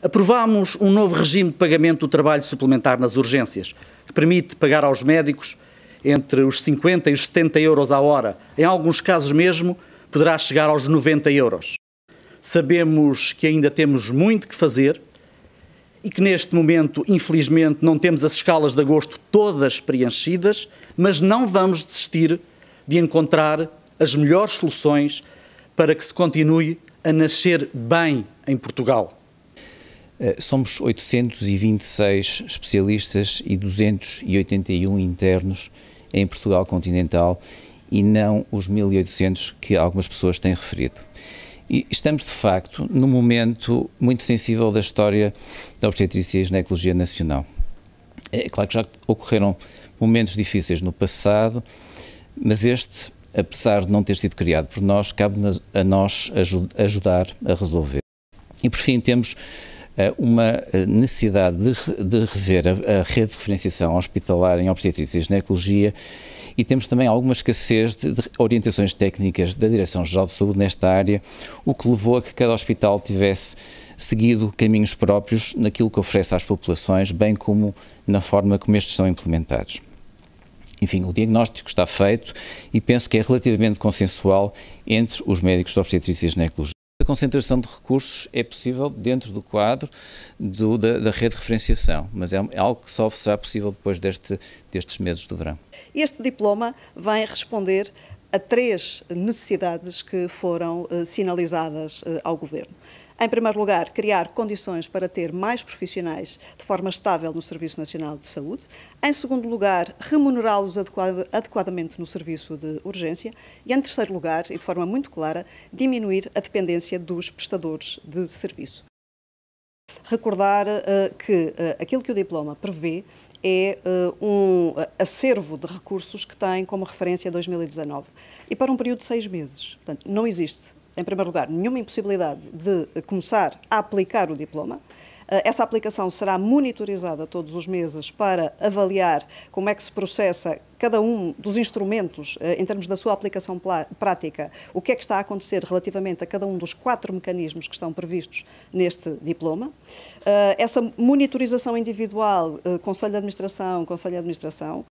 Aprovámos um novo regime de pagamento do trabalho suplementar nas urgências, que permite pagar aos médicos entre os 50 e os 70 euros à hora. Em alguns casos mesmo, poderá chegar aos 90 euros. Sabemos que ainda temos muito que fazer e que neste momento, infelizmente, não temos as escalas de agosto todas preenchidas, mas não vamos desistir de encontrar as melhores soluções para que se continue a nascer bem em Portugal. Eh, somos 826 especialistas e 281 internos em Portugal continental e não os 1.800 que algumas pessoas têm referido. E estamos, de facto, num momento muito sensível da história da obstetrícia e ginecologia nacional. É claro que já ocorreram momentos difíceis no passado, mas este, apesar de não ter sido criado por nós, cabe a nós ajudar a resolver. E, por fim, temos eh, uma eh, necessidade de, de rever a, a, rede de referenciação hospitalar em obstetrícia e ginecologia e temos também alguma escassez de, de orientações técnicas da Direção-Geral de Saúde nesta área, o que levou a que cada hospital tivesse seguido caminhos próprios naquilo que oferece às populações, bem como na forma como estes são implementados. Enfim, o diagnóstico está feito e penso que é relativamente consensual entre os médicos de obstetrícia e ginecologia concentração de recursos é possível dentro do quadro do, da, da, rede de referenciação, mas é, é algo que só será possível depois deste, destes meses de verão. Este diploma vai responder a três necessidades que foram uh, sinalizadas uh, ao Governo. Em primeiro lugar, criar condições para ter mais profissionais de forma estável no Serviço Nacional de Saúde. Em segundo lugar, remunerá-los adequadamente no serviço de urgência. E em terceiro lugar, e de forma muito clara, diminuir a dependência dos prestadores de serviço recordar eh, que eh, aquilo que o diploma prevê é uh, um acervo de recursos que tem como referência 2019 e para um período de seis meses. Portanto, não existe, em primeiro lugar, nenhuma impossibilidade de começar a aplicar o diploma. Eh, essa aplicação será monitorizada todos os meses para avaliar como é que se processa cada um dos instrumentos eh, em termos da sua aplicação prática, o que é que está a acontecer relativamente a cada um dos quatro mecanismos que estão previstos neste diploma. Eh, essa monitorização individual, Conselho de Administração, Conselho de Administração,